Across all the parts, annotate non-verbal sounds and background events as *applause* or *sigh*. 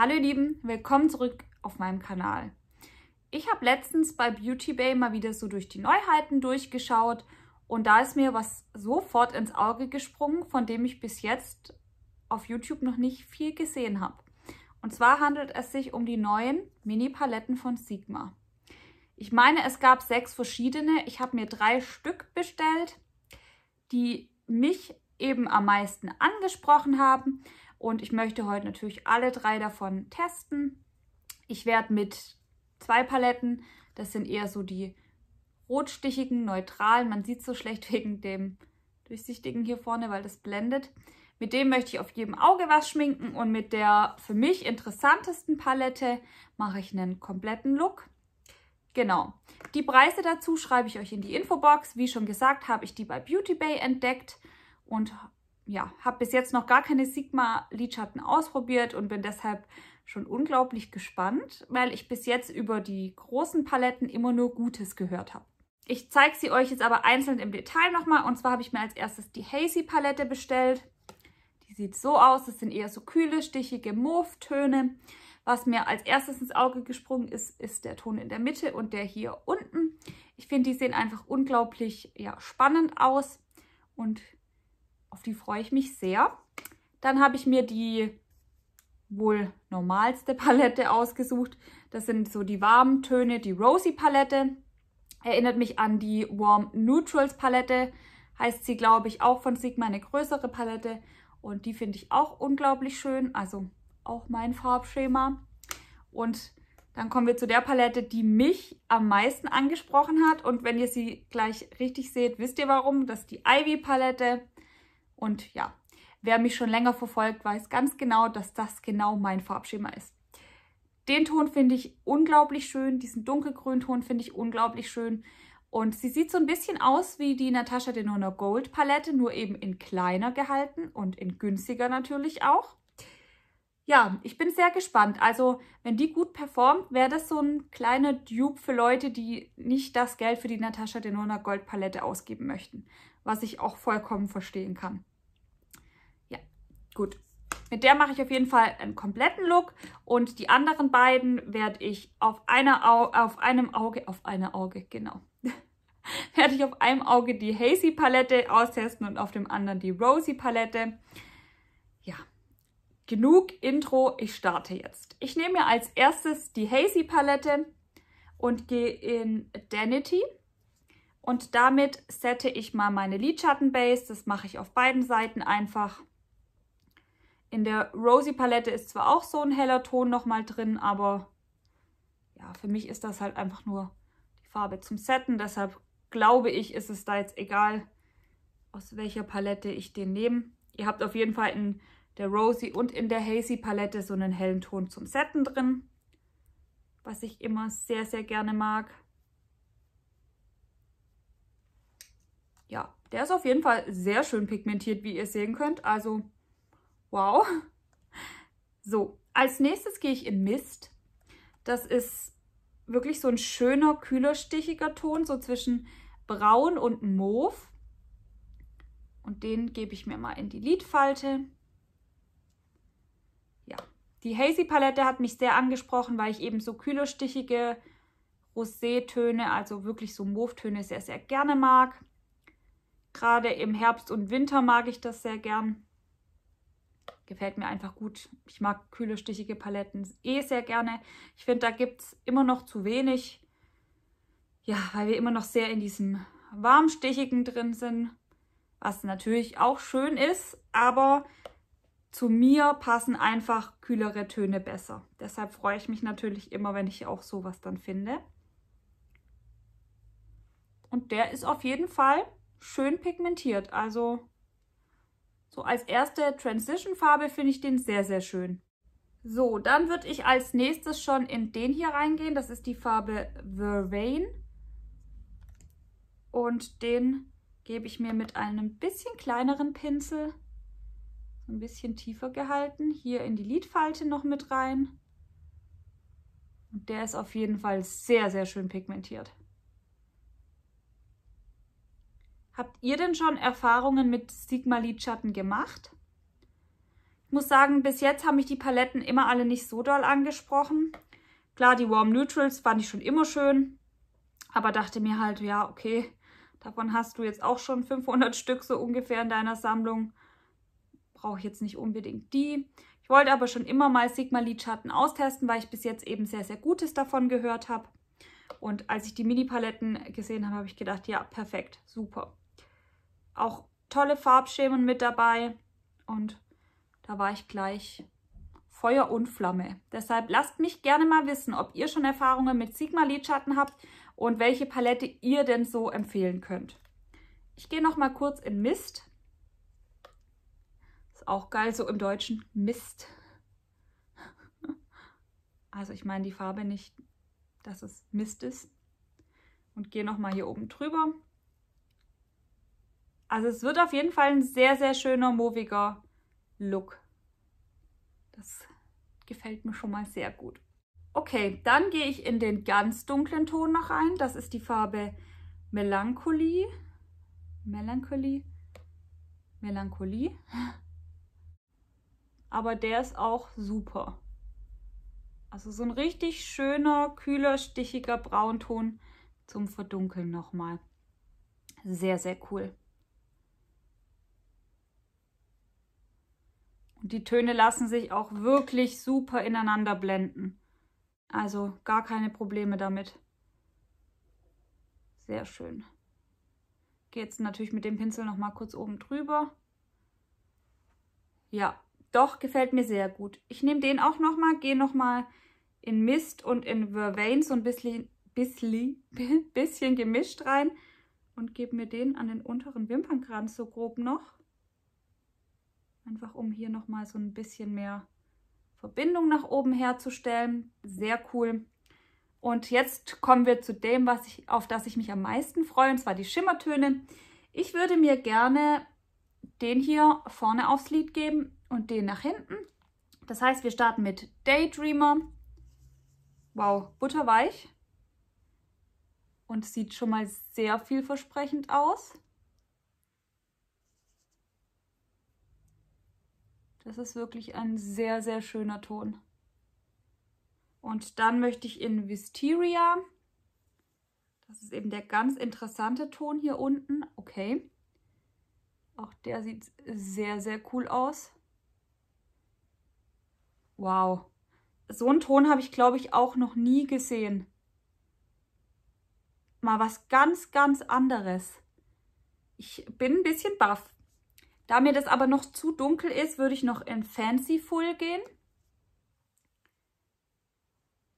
Hallo ihr Lieben, willkommen zurück auf meinem Kanal. Ich habe letztens bei Beauty Bay mal wieder so durch die Neuheiten durchgeschaut und da ist mir was sofort ins Auge gesprungen, von dem ich bis jetzt auf YouTube noch nicht viel gesehen habe. Und zwar handelt es sich um die neuen Mini-Paletten von Sigma. Ich meine, es gab sechs verschiedene. Ich habe mir drei Stück bestellt, die mich eben am meisten angesprochen haben. Und ich möchte heute natürlich alle drei davon testen. Ich werde mit zwei Paletten, das sind eher so die rotstichigen, neutralen, man sieht so schlecht *laughs* wegen dem durchsichtigen hier vorne, weil das blendet. Mit dem möchte ich auf jedem Auge was schminken und mit der für mich interessantesten Palette mache ich einen kompletten Look. Genau. Die Preise dazu schreibe ich euch in die Infobox. Wie schon gesagt, habe ich die bei Beauty Bay entdeckt und ja, habe bis jetzt noch gar keine Sigma-Lidschatten ausprobiert und bin deshalb schon unglaublich gespannt, weil ich bis jetzt über die großen Paletten immer nur Gutes gehört habe. Ich zeige sie euch jetzt aber einzeln im Detail nochmal. Und zwar habe ich mir als erstes die Hazy Palette bestellt. Die sieht so aus. Das sind eher so kühle, stichige move töne Was mir als erstes ins Auge gesprungen ist, ist der Ton in der Mitte und der hier unten. Ich finde, die sehen einfach unglaublich ja, spannend aus. Und auf die freue ich mich sehr. Dann habe ich mir die wohl normalste *laughs* Palette ausgesucht. Das sind so die warmen Töne, die Rosy Palette. Erinnert mich an die Warm Neutrals Palette. Heißt sie, glaube ich, auch von Sigma eine größere Palette. Und die finde ich auch unglaublich schön. Also auch mein Farbschema. Und dann kommen wir zu der Palette, die mich am meisten angesprochen hat. Und wenn ihr sie gleich richtig seht, wisst ihr warum. Das ist die Ivy Palette. Und ja, wer mich schon länger verfolgt, weiß ganz genau, dass das genau mein Farbschema ist. Den Ton finde ich unglaublich schön, diesen dunkelgrünen Ton finde ich unglaublich schön. Und sie sieht so ein bisschen aus wie die Natasha Denona Gold Palette, nur eben in kleiner gehalten und in günstiger natürlich auch. Ja, ich bin sehr gespannt. Also, wenn die gut performt, wäre das so ein kleiner Dupe für Leute, die nicht das Geld für die Natasha Denona Gold Palette ausgeben möchten. Was ich auch vollkommen verstehen kann. Gut, mit der mache ich auf jeden Fall einen kompletten Look und die anderen beiden werde ich auf, einer Au auf einem Auge, auf einer Auge, genau, *laughs* werde ich auf einem Auge die Hazy Palette austesten und auf dem anderen die Rosy Palette. Ja, genug Intro, ich starte jetzt. Ich nehme mir als erstes die Hazy Palette und gehe in Danity. Und damit sette ich mal meine Lidschattenbase. Das mache ich auf beiden Seiten einfach. In der Rosy Palette ist zwar auch so ein heller Ton nochmal drin, aber ja, für mich ist das halt einfach nur die Farbe zum Setten. Deshalb glaube ich, ist es da jetzt egal, aus welcher Palette ich den nehme. Ihr habt auf jeden Fall in der Rosy und in der Hazy Palette so einen hellen Ton zum Setten drin, was ich immer sehr, sehr gerne mag. Ja, der ist auf jeden Fall sehr schön pigmentiert, wie ihr sehen könnt. Also Wow. So, als nächstes gehe ich in Mist. Das ist wirklich so ein schöner, kühler, stichiger Ton, so zwischen braun und mauve. Und den gebe ich mir mal in die Lidfalte. Ja, die Hazy Palette hat mich sehr angesprochen, weil ich eben so kühler, stichige Rosé-Töne, also wirklich so Mauve-Töne sehr, sehr gerne mag. Gerade im Herbst und Winter mag ich das sehr gern gefällt mir einfach gut. Ich mag kühle, stichige Paletten eh sehr gerne. Ich finde, da gibt es immer noch zu wenig. Ja, weil wir immer noch sehr in diesem warmstichigen drin sind. Was natürlich auch schön ist, aber zu mir passen einfach kühlere Töne besser. Deshalb freue ich mich natürlich immer, wenn ich auch sowas dann finde. Und der ist auf jeden Fall schön pigmentiert. Also so als erste Transition-Farbe finde ich den sehr, sehr schön. So, dann würde ich als nächstes schon in den hier reingehen. Das ist die Farbe Vervain. Und den gebe ich mir mit einem bisschen kleineren Pinsel, ein bisschen tiefer gehalten, hier in die Lidfalte noch mit rein. Und der ist auf jeden Fall sehr, sehr schön pigmentiert. Habt ihr denn schon Erfahrungen mit Sigma-Lidschatten gemacht? Ich muss sagen, bis jetzt haben mich die Paletten immer alle nicht so doll angesprochen. Klar, die Warm Neutrals fand ich schon immer schön, aber dachte mir halt, ja, okay, davon hast du jetzt auch schon 500 Stück so ungefähr in deiner Sammlung. Brauche ich jetzt nicht unbedingt die. Ich wollte aber schon immer mal Sigma Lidschatten austesten, weil ich bis jetzt eben sehr, sehr Gutes davon gehört habe. Und als ich die Mini-Paletten gesehen habe, habe ich gedacht, ja, perfekt, super auch tolle Farbschemen mit dabei und da war ich gleich Feuer und Flamme. Deshalb lasst mich gerne mal wissen, ob ihr schon Erfahrungen mit Sigma Lidschatten habt und welche Palette ihr denn so empfehlen könnt. Ich gehe noch mal kurz in Mist. Ist auch geil so im Deutschen. Mist. *laughs* Also ich meine die Farbe nicht, dass es Mist ist. Und gehe noch mal hier oben drüber. Also es wird auf jeden Fall ein sehr, sehr schöner, moviger Look. Das gefällt mir schon mal sehr gut. Okay, dann gehe ich in den ganz dunklen Ton noch ein. Das ist die Farbe Melancholie. Melancholie. Melancholie. *laughs* Aber der ist auch super. Also so ein richtig schöner, kühler, stichiger Braunton zum Verdunkeln nochmal. Sehr, sehr cool. Und die Töne lassen sich auch wirklich super ineinander blenden. Also gar keine Probleme damit. Sehr schön. Gehe jetzt natürlich mit dem Pinsel nochmal kurz oben drüber. Ja, doch, gefällt mir sehr gut. Ich nehme den auch nochmal, gehe nochmal in Mist und in Vervain so ein bisschen, bisschen, *laughs* bisschen gemischt rein und gebe mir den an den unteren Wimpernkranz so grob noch. Einfach um hier nochmal so ein bisschen mehr Verbindung nach oben herzustellen. Sehr cool. Und jetzt kommen wir zu dem, was ich, auf das ich mich am meisten freue, und zwar die Schimmertöne. Ich würde mir gerne den hier vorne aufs Lid geben und den nach hinten. Das heißt, wir starten mit Daydreamer. Wow, butterweich. Und sieht schon mal sehr vielversprechend aus. Das ist wirklich ein sehr, sehr schöner Ton. Und dann möchte ich in Wisteria. Das ist eben der ganz interessante Ton hier unten. Okay. Auch der sieht sehr, sehr cool aus. Wow. So einen Ton habe ich, glaube ich, auch noch nie gesehen. Mal was ganz, ganz anderes. Ich bin ein bisschen baff. Da mir das aber noch zu dunkel ist, würde ich noch in Fancy Full gehen.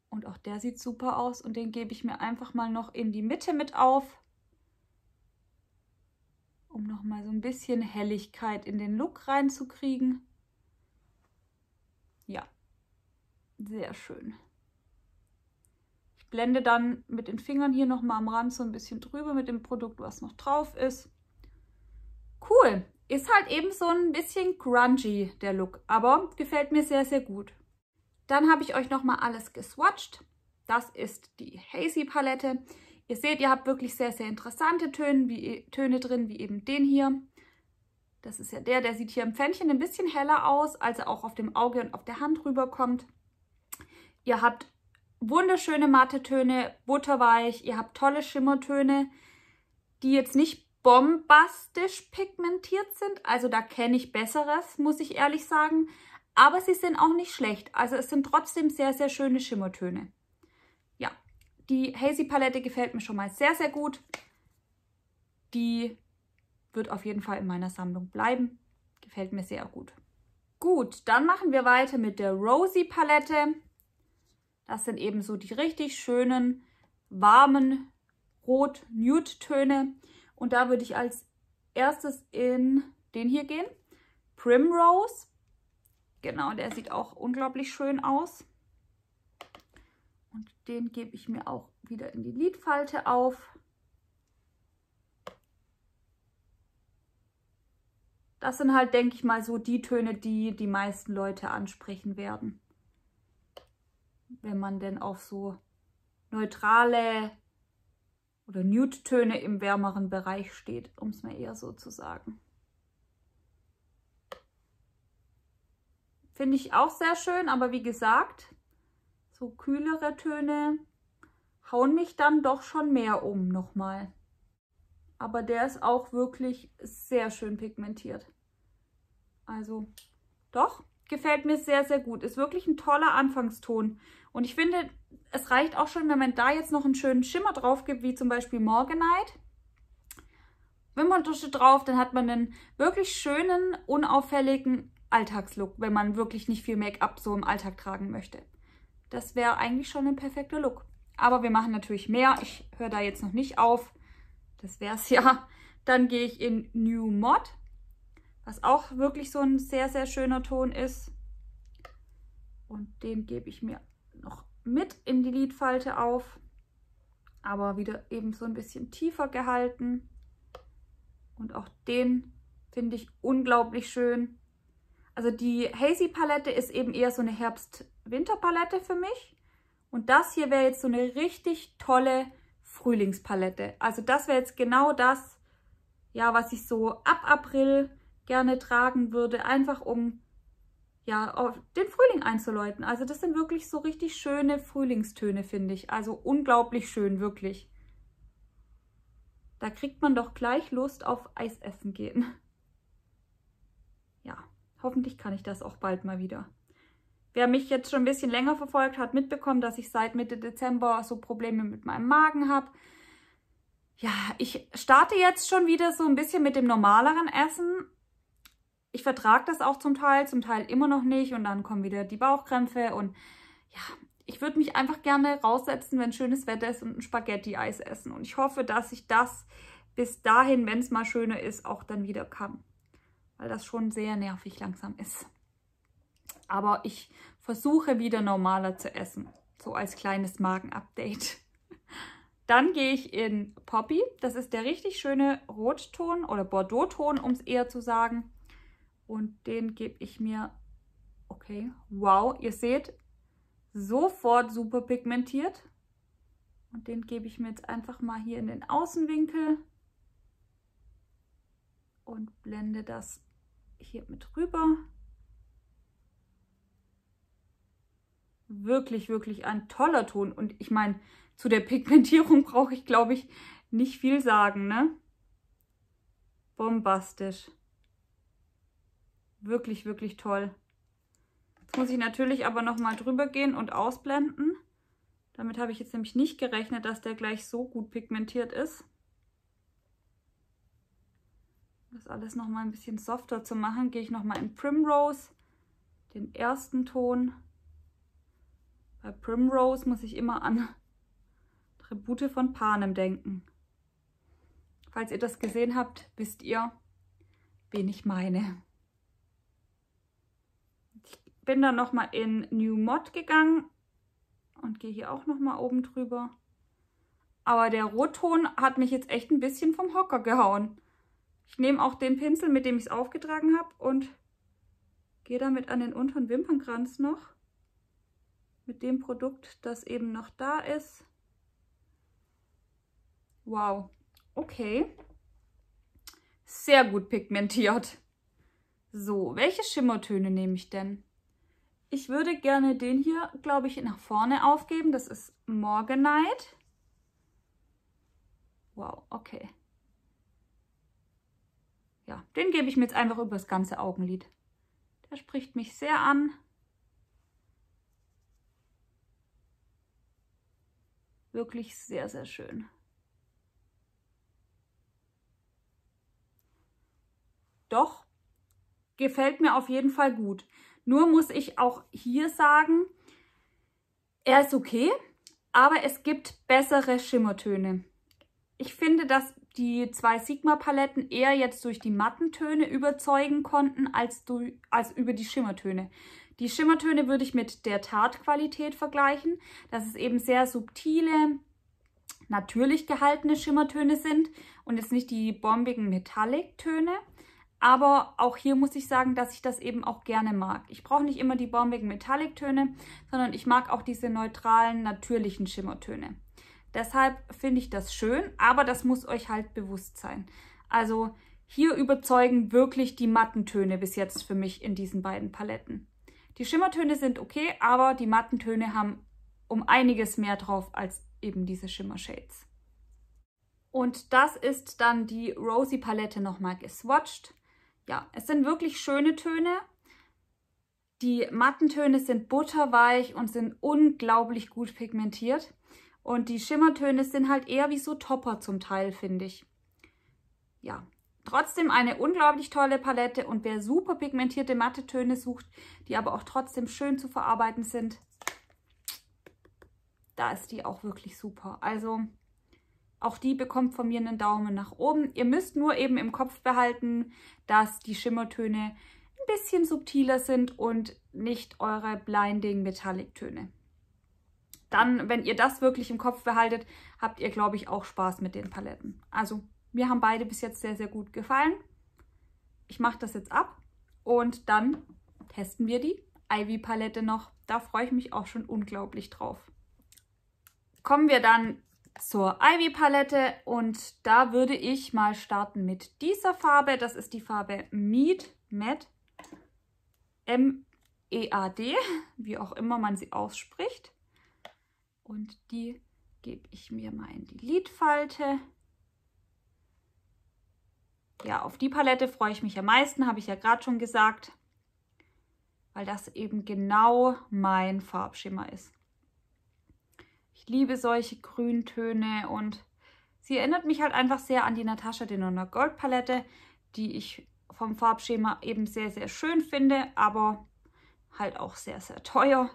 Und auch der sieht super aus und den gebe ich mir einfach mal noch in die Mitte mit auf, um nochmal so ein bisschen Helligkeit in den Look reinzukriegen. Ja, sehr schön. Ich blende dann mit den Fingern hier nochmal am Rand so ein bisschen drüber mit dem Produkt, was noch drauf ist. Cool, ist halt eben so ein bisschen grungy, der Look, aber gefällt mir sehr, sehr gut. Dann habe ich euch nochmal alles geswatcht. Das ist die Hazy Palette. Ihr seht, ihr habt wirklich sehr, sehr interessante Töne, wie, Töne drin, wie eben den hier. Das ist ja der, der sieht hier im Pfännchen ein bisschen heller aus, als er auch auf dem Auge und auf der Hand rüberkommt. Ihr habt wunderschöne matte Töne, butterweich, ihr habt tolle Schimmertöne, die jetzt nicht bombastisch pigmentiert sind. Also da kenne ich Besseres, muss ich ehrlich sagen. Aber sie sind auch nicht schlecht. Also es sind trotzdem sehr, sehr schöne Schimmertöne. Ja, die Hazy Palette gefällt mir schon mal sehr, sehr gut. Die wird auf jeden Fall in meiner Sammlung bleiben. Gefällt mir sehr gut. Gut, dann machen wir weiter mit der Rosy Palette. Das sind eben so die richtig schönen, warmen Rot-Nude-Töne. Und da würde ich als erstes in den hier gehen. Primrose. Genau, der sieht auch unglaublich schön aus. Und den gebe ich mir auch wieder in die Lidfalte auf. Das sind halt, denke ich mal, so die Töne, die die meisten Leute ansprechen werden. Wenn man denn auf so neutrale oder Nude-Töne im wärmeren Bereich steht, um es mal eher so zu sagen. Finde ich auch sehr schön, aber wie gesagt, so kühlere Töne hauen mich dann doch schon mehr um nochmal. Aber der ist auch wirklich sehr schön pigmentiert. Also doch, Gefällt mir sehr, sehr gut. Ist wirklich ein toller Anfangston. Und ich finde, es reicht auch schon, wenn man da jetzt noch einen schönen Schimmer drauf gibt, wie zum Beispiel Morganite. Wimperntusche drauf, dann hat man einen wirklich schönen, unauffälligen Alltagslook, wenn man wirklich nicht viel Make-up so im Alltag tragen möchte. Das wäre eigentlich schon ein perfekter Look. Aber wir machen natürlich mehr. Ich höre da jetzt noch nicht auf. Das wäre es *laughs* ja. Dann gehe ich in New Mod was auch wirklich so ein sehr, sehr schöner Ton ist. Und den gebe ich mir noch mit in die Lidfalte auf, aber wieder eben so ein bisschen tiefer gehalten. Und auch den finde ich unglaublich schön. Also die Hazy Palette ist eben eher so eine Herbst-Winter-Palette für mich. Und das hier wäre jetzt so eine richtig tolle Frühlingspalette. Also das wäre jetzt genau das, ja, was ich so ab April gerne tragen würde, einfach um ja, auf den Frühling einzuläuten. Also das sind wirklich so richtig schöne Frühlingstöne, finde ich. Also unglaublich schön, wirklich. Da kriegt man doch gleich Lust auf Eis essen gehen. Ja, hoffentlich kann ich das auch bald mal wieder. Wer mich jetzt schon ein bisschen länger verfolgt, hat mitbekommen, dass ich seit Mitte Dezember so Probleme mit meinem Magen habe. Ja, ich starte jetzt schon wieder so ein bisschen mit dem normaleren Essen, ich vertrage das auch zum Teil, zum Teil immer noch nicht und dann kommen wieder die Bauchkrämpfe und ja, ich würde mich einfach gerne raussetzen, wenn schönes Wetter ist und ein Spaghetti-Eis essen. Und ich hoffe, dass ich das bis dahin, wenn es mal schöner ist, auch dann wieder kann. Weil das schon sehr nervig langsam ist. Aber ich versuche wieder normaler zu essen. So als kleines Magen-Update. *laughs* Dann gehe ich in Poppy. Das ist der richtig schöne Rotton oder Bordeaux-Ton, um es eher zu sagen. Und den gebe ich mir, okay, wow, ihr seht, sofort super pigmentiert. Und den gebe ich mir jetzt einfach mal hier in den Außenwinkel und blende das hier mit rüber. Wirklich, wirklich ein toller Ton. Und ich meine, zu der Pigmentierung *laughs* brauche ich, glaube ich, nicht viel sagen, ne? Bombastisch. Wirklich, wirklich toll. Jetzt muss ich natürlich aber nochmal drüber gehen und ausblenden. Damit habe ich jetzt nämlich nicht gerechnet, dass der gleich so gut pigmentiert ist. Um das alles nochmal ein bisschen softer zu machen, gehe ich nochmal in Primrose, den ersten Ton. Bei Primrose muss ich immer an Tribute von Panem denken. Falls ihr das gesehen habt, wisst ihr, wen ich meine bin dann nochmal in New Mod gegangen und gehe hier auch nochmal oben drüber. Aber der Rotton hat mich jetzt echt ein bisschen vom Hocker gehauen. Ich nehme auch den Pinsel, mit dem ich es aufgetragen habe und gehe damit an den unteren Wimpernkranz noch. Mit dem Produkt, das eben noch da ist. Wow, okay. Sehr gut pigmentiert. So, welche Schimmertöne nehme ich denn? Ich würde gerne den hier, glaube ich, nach vorne aufgeben. Das ist Morganite. Wow, okay. Ja, den gebe ich mir jetzt einfach über das ganze Augenlid. Der spricht mich sehr an. Wirklich sehr, sehr schön. Doch, gefällt mir auf jeden Fall gut. Nur muss ich auch hier sagen, er ist okay, aber es gibt bessere Schimmertöne. Ich finde, dass die zwei Sigma-Paletten eher jetzt durch die matten Töne überzeugen konnten, als, durch, als über die Schimmertöne. Die Schimmertöne würde ich mit der Tatqualität vergleichen, dass es eben sehr subtile, natürlich gehaltene Schimmertöne sind und jetzt nicht die bombigen Metallic-Töne. Aber auch hier muss ich sagen, dass ich das eben auch gerne mag. Ich brauche nicht immer die bombigen Metallic-Töne, sondern ich mag auch diese neutralen, natürlichen Schimmertöne. Deshalb finde ich das schön, aber das muss euch halt bewusst sein. Also hier überzeugen wirklich die matten Töne bis jetzt für mich in diesen beiden Paletten. Die Schimmertöne sind okay, aber die matten Töne haben um einiges mehr drauf als eben diese Schimmershades. Und das ist dann die Rosy Palette nochmal geswatcht ja, es sind wirklich schöne Töne. Die matten Töne sind butterweich und sind unglaublich gut pigmentiert. Und die Schimmertöne sind halt eher wie so Topper zum Teil, finde ich. Ja, trotzdem eine unglaublich tolle Palette. Und wer super pigmentierte matte Töne sucht, die aber auch trotzdem schön zu verarbeiten sind, da ist die auch wirklich super. Also auch die bekommt von mir einen Daumen nach oben. Ihr müsst nur eben im Kopf behalten, dass die Schimmertöne ein bisschen subtiler sind und nicht eure Blinding Metallic Töne. Dann, wenn ihr das wirklich im Kopf behaltet, habt ihr, glaube ich, auch Spaß mit den Paletten. Also, mir haben beide bis jetzt sehr, sehr gut gefallen. Ich mache das jetzt ab und dann testen wir die Ivy Palette noch. Da freue ich mich auch schon unglaublich drauf. Kommen wir dann zur Ivy Palette und da würde ich mal starten mit dieser Farbe. Das ist die Farbe Meat Matte M-E-A-D, wie auch immer man sie ausspricht. Und die gebe ich mir mal in die Lidfalte. Ja, auf die Palette freue ich mich am meisten, habe ich ja gerade schon gesagt, weil das eben genau mein Farbschimmer ist. Ich liebe solche Grüntöne und sie erinnert mich halt einfach sehr an die Natasha Denona Gold Palette, die ich vom Farbschema eben sehr, sehr schön finde, aber halt auch sehr, sehr teuer.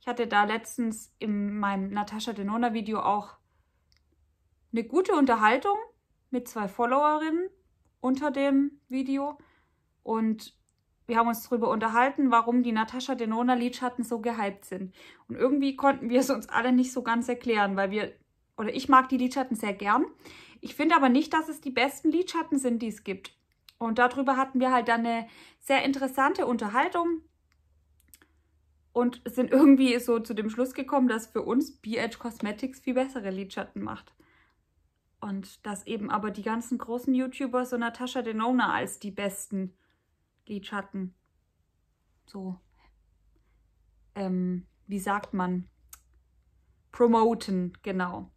Ich hatte da letztens in meinem Natasha Denona Video auch eine gute Unterhaltung mit zwei Followerinnen unter dem Video und wir haben uns darüber unterhalten, warum die Natascha Denona Lidschatten so gehypt sind. Und irgendwie konnten wir es uns alle nicht so ganz erklären, weil wir, oder ich mag die Lidschatten sehr gern. Ich finde aber nicht, dass es die besten Lidschatten sind, die es gibt. Und darüber hatten wir halt dann eine sehr interessante Unterhaltung und sind irgendwie so zu dem Schluss gekommen, dass für uns B-Edge Cosmetics viel bessere Lidschatten macht. Und dass eben aber die ganzen großen YouTuber so Natascha Denona als die besten Lidschatten. So. Ähm, wie sagt man? Promoten, genau.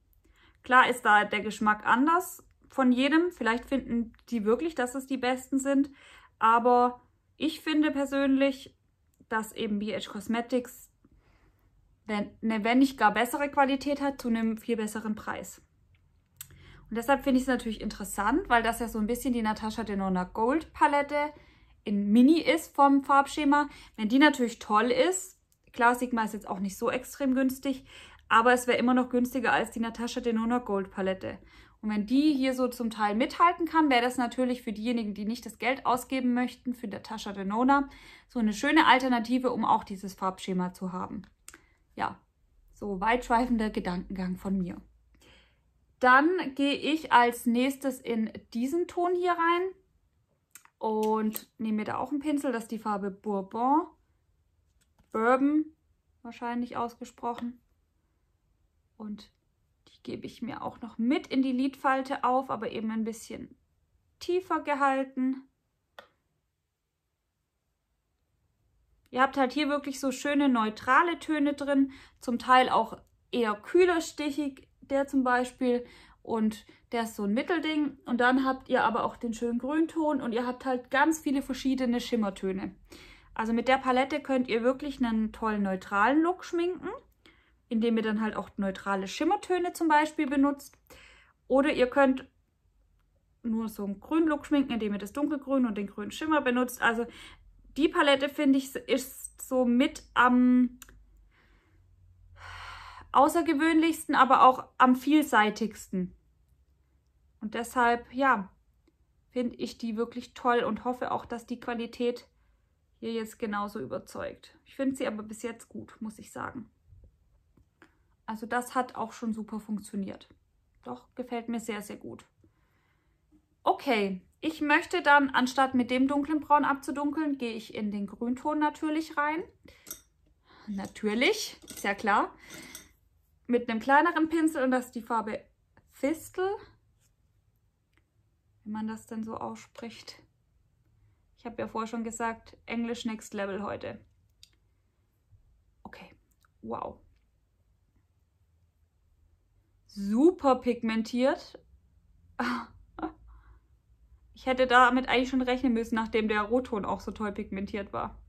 Klar ist da der Geschmack anders von jedem. Vielleicht finden die wirklich, dass es die besten sind. Aber ich finde persönlich, dass eben BH Cosmetics wenn, ne, wenn nicht gar bessere Qualität hat, zu einem viel besseren Preis. Und deshalb finde ich es natürlich interessant, weil das ja so ein bisschen die Natasha Denona Gold Palette ist in Mini ist vom Farbschema. Wenn die natürlich toll ist, klar, Sigma ist jetzt auch nicht so extrem günstig, aber es wäre immer noch günstiger als die Natasha Denona Gold Palette. Und wenn die hier so zum Teil mithalten kann, wäre das natürlich für diejenigen, die nicht das Geld ausgeben möchten, für Natasha Denona, so eine schöne Alternative, um auch dieses Farbschema zu haben. Ja, so weitschweifender Gedankengang von mir. Dann gehe ich als nächstes in diesen Ton hier rein und nehme mir da auch einen Pinsel. Das ist die Farbe Bourbon. Bourbon wahrscheinlich ausgesprochen. Und die gebe ich mir auch noch mit in die Lidfalte auf, aber eben ein bisschen tiefer gehalten. Ihr habt halt hier wirklich so schöne neutrale Töne drin, zum Teil auch eher kühler stichig, der zum Beispiel und der ist so ein Mittelding. Und dann habt ihr aber auch den schönen Grünton und ihr habt halt ganz viele verschiedene Schimmertöne. Also mit der Palette könnt ihr wirklich einen tollen neutralen Look schminken, indem ihr dann halt auch neutrale Schimmertöne zum Beispiel benutzt. Oder ihr könnt nur so einen grünen Look schminken, indem ihr das dunkelgrün und den grünen Schimmer benutzt. Also die Palette, finde ich, ist so mit am außergewöhnlichsten, aber auch am vielseitigsten. Und deshalb, ja, finde ich die wirklich toll und hoffe auch, dass die Qualität hier jetzt genauso überzeugt. Ich finde sie aber bis jetzt gut, muss ich sagen. Also das hat auch schon super funktioniert. Doch, gefällt mir sehr, sehr gut. Okay, ich möchte dann, anstatt mit dem dunklen Braun abzudunkeln, gehe ich in den Grünton natürlich rein. Natürlich, ist ja klar mit einem kleineren Pinsel und das ist die Farbe Thistle, wenn man das denn so ausspricht. Ich habe ja vorher schon gesagt, Englisch Next Level heute. Okay, wow. Super pigmentiert. *laughs* Ich hätte damit eigentlich schon rechnen müssen, nachdem der Rotton auch so toll pigmentiert war.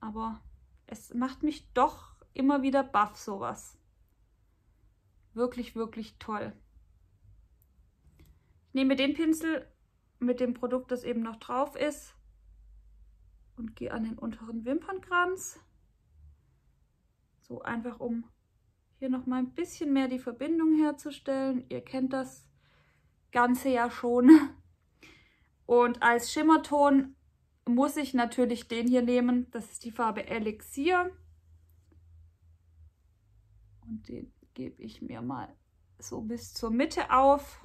Aber es macht mich doch immer wieder baff, sowas wirklich, wirklich toll. Ich nehme den Pinsel mit dem Produkt, das eben noch drauf ist und gehe an den unteren Wimpernkranz. So einfach, um hier noch mal ein bisschen mehr die Verbindung herzustellen. Ihr kennt das Ganze ja schon. Und als Schimmerton muss ich natürlich den hier nehmen. Das ist die Farbe Elixier. Und den gebe ich mir mal so bis zur Mitte auf.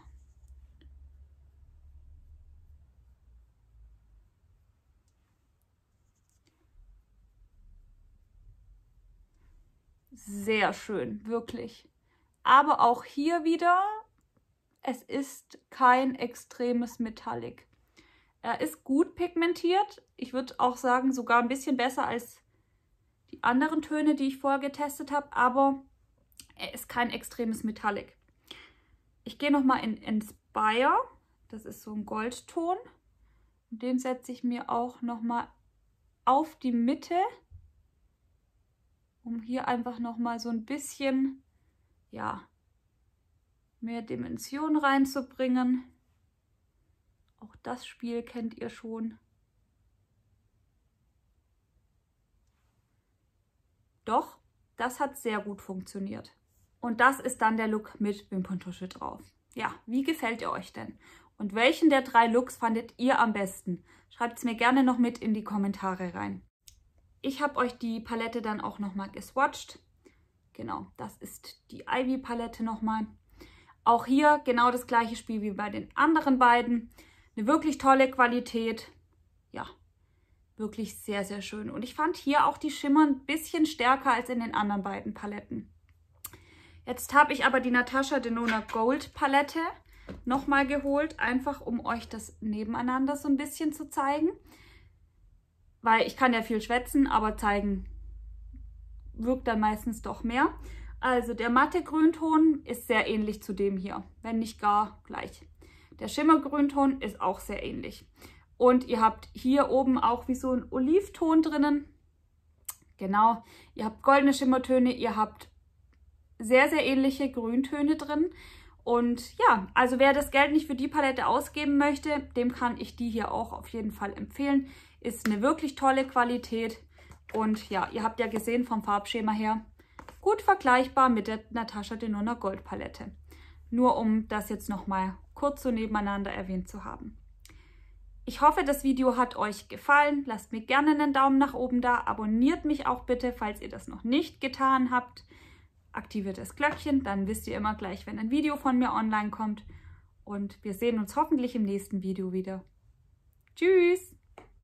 Sehr schön, wirklich. Aber auch hier wieder, es ist kein extremes Metallic. Er ist gut pigmentiert. Ich würde auch sagen, sogar ein bisschen besser als die anderen Töne, die ich vorher getestet habe. Aber er ist kein extremes Metallic. Ich gehe nochmal in Inspire. Das ist so ein Goldton. den setze ich mir auch nochmal auf die Mitte, um hier einfach nochmal so ein bisschen, ja, mehr Dimension reinzubringen. Auch das Spiel kennt ihr schon. Doch, das hat sehr gut funktioniert. Und das ist dann der Look mit Wimperntusche drauf. Ja, wie gefällt ihr euch denn? Und welchen der drei Looks fandet ihr am besten? Schreibt es mir gerne noch mit in die Kommentare rein. Ich habe euch die Palette dann auch nochmal geswatcht. Genau, das ist die Ivy Palette nochmal. Auch hier genau das gleiche Spiel wie bei den anderen beiden. Eine wirklich tolle Qualität. Ja, wirklich sehr, sehr schön. Und ich fand hier auch die Schimmer ein bisschen stärker als in den anderen beiden Paletten. Jetzt habe ich aber die Natasha Denona Gold Palette nochmal geholt, einfach um euch das nebeneinander so ein bisschen zu zeigen. Weil ich kann ja viel schwätzen, aber zeigen wirkt dann meistens doch mehr. Also der matte Grünton ist sehr ähnlich zu dem hier, wenn nicht gar gleich. Der Schimmergrünton ist auch sehr ähnlich. Und ihr habt hier oben auch wie so ein Olivton drinnen. Genau, ihr habt goldene Schimmertöne, ihr habt sehr, sehr ähnliche Grüntöne drin. Und ja, also wer das Geld nicht für die Palette ausgeben möchte, dem kann ich die hier auch auf jeden Fall empfehlen. Ist eine wirklich tolle Qualität. Und ja, ihr habt ja gesehen vom Farbschema her, gut vergleichbar mit der Natasha Denona Gold Palette. Nur um das jetzt nochmal kurz so nebeneinander erwähnt zu haben. Ich hoffe, das Video hat euch gefallen. Lasst mir gerne einen Daumen nach oben da. Abonniert mich auch bitte, falls ihr das noch nicht getan habt aktiviert das Glöckchen, dann wisst ihr immer gleich, wenn ein Video von mir online kommt. Und wir sehen uns hoffentlich im nächsten Video wieder. Tschüss!